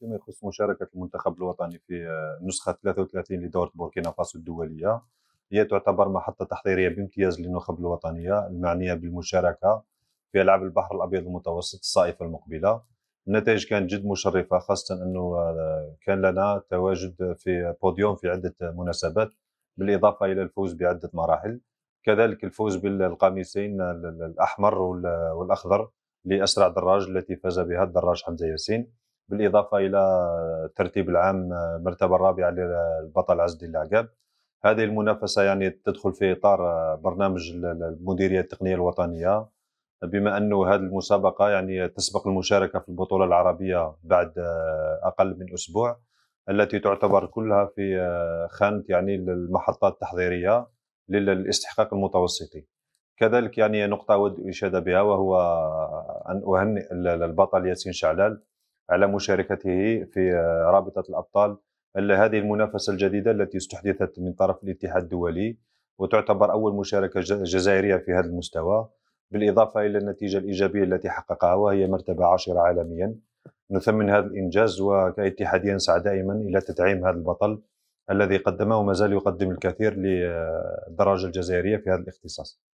فيما يخص مشاركة المنتخب الوطني في آه، نسخة 33 لدورة بوركينا فاسو الدولية هي تعتبر محطة تحضيرية بامتياز للنخب الوطنية المعنية بالمشاركة في ألعاب البحر الأبيض المتوسط الصائفة المقبلة النتائج كانت جد مشرفة خاصة أنه آه، كان لنا تواجد في بوديوم في عدة مناسبات بالإضافة إلى الفوز بعدة مراحل كذلك الفوز بالقميصين الأحمر والأخضر لأسرع دراج التي فاز بها الدراج حمزة ياسين بالاضافه الى الترتيب العام المرتبه الرابعه للبطل عز الدين العقاب هذه المنافسه يعني تدخل في اطار برنامج المديريه التقنيه الوطنيه بما انه هذه المسابقه يعني تسبق المشاركه في البطوله العربيه بعد اقل من اسبوع التي تعتبر كلها في خانه يعني المحطات التحضيريه للاستحقاق المتوسطي كذلك يعني نقطه اود الاشاده بها وهو ان اهنئ البطل ياسين شعلال على مشاركته في رابطة الأبطال هذه المنافسة الجديدة التي استحدثت من طرف الاتحاد الدولي وتعتبر أول مشاركة جزائرية في هذا المستوى بالإضافة إلى النتيجة الإيجابية التي حققها وهي مرتبة عاشرة عالميا نثمن هذا الإنجاز وكاتحادية نسعى دائما إلى تدعيم هذا البطل الذي قدمه وما زال يقدم الكثير للدراجة الجزائرية في هذا الاختصاص